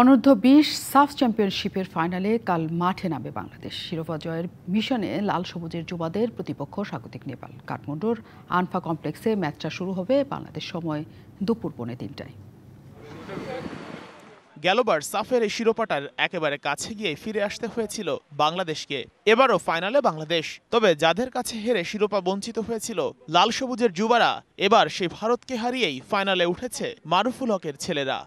অনূর্ধ্ব বিশ সাফ চ্যাম্পিয়নশিপের ফাইনালে কাল মাঠে নামে বাংলাদেশ শিরোপা জয়ের মিশনে লাল সবুজের যুবাদের প্রতিপক্ষ স্বাগতিক নেপাল কাঠমান্ডুর আনফা কমপ্লেক্সে ম্যাচটা শুরু হবে বাংলাদেশ সময় দুপুর পৌনে তিনটায় গেলবার সাফের এই শিরোপাটার একেবারে কাছে গিয়ে ফিরে আসতে হয়েছিল বাংলাদেশকে এবারও ফাইনালে বাংলাদেশ তবে যাদের কাছে হেরে শিরোপা বঞ্চিত হয়েছিল লাল সবুজের যুবারা এবার সেই ভারতকে হারিয়েই ফাইনালে উঠেছে মারুফুল হকের ছেলেরা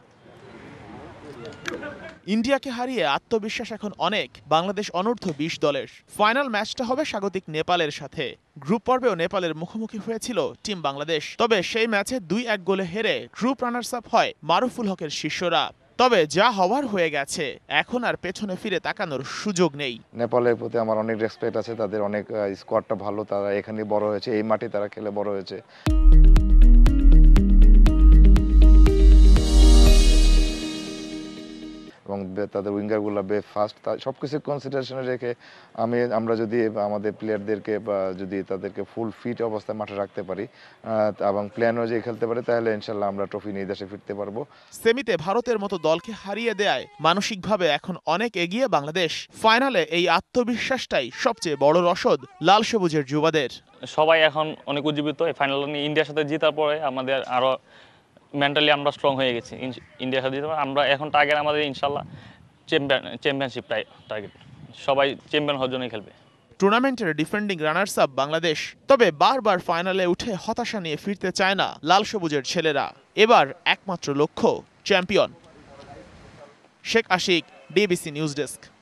ইন্ডিয়াকে হারিয়ে আত্মবিশ্বাস এখন অনেক বাংলাদেশ অনূর্ধ্ব বিশ দলের ফাইনাল ম্যাচটা হবে স্বাগতিক নেপালের সাথে গ্রুপ পর্বেও নেপালের মুখোমুখি হয়েছিল টিম বাংলাদেশ তবে সেই ম্যাচে দুই এক গোলে হেরে গ্রুপ রানার্স আপ হয় মারুফুল হকের শিষ্যরা তবে যা হওয়ার হয়ে গেছে এখন আর পেছনে ফিরে তাকানোর সুযোগ নেই নেপালের প্রতি আমার অনেক রেসপেক্ট আছে তাদের অনেক স্কোয়াডটা ভালো তারা এখানে বড় হয়েছে এই মাঠে তারা খেলে বড় হয়েছে থাকবে তাদের উইঙ্গারগুলো লাগবে ফার্স্ট সব কিছু কনসিডারেশনে রেখে আমি আমরা যদি আমাদের প্লেয়ারদেরকে বা যদি তাদেরকে ফুল ফিট অবস্থায় মাঠে রাখতে পারি এবং প্ল্যান অনুযায়ী খেলতে পারি তাহলে ইনশাল্লাহ আমরা ট্রফি নিয়ে দেশে ফিরতে পারবো সেমিতে ভারতের মতো দলকে হারিয়ে দেয় মানসিকভাবে এখন অনেক এগিয়ে বাংলাদেশ ফাইনালে এই আত্মবিশ্বাসটাই সবচেয়ে বড় রসদ লাল সবুজের যুবাদের সবাই এখন অনেক উজ্জীবিত ফাইনাল নিয়ে ইন্ডিয়ার সাথে জিতার পরে আমাদের আরও মেন্টালি আমরা স্ট্রং হয়ে গেছি ইন্ডিয়ার সাথে দিতে আমরা এখন টার্গেট আমাদের ইনশাল্লাহ চ্যাম্পিয়ন চ্যাম্পিয়নশিপ টার্গেট সবাই চ্যাম্পিয়ন হওয়ার জন্যই খেলবে টুর্নামেন্টের ডিফেন্ডিং রানার্স আপ বাংলাদেশ তবে বারবার ফাইনালে উঠে হতাশা নিয়ে ফিরতে চায় না লাল সবুজের ছেলেরা এবার একমাত্র লক্ষ্য champion Sheikh Ashik DBC news desk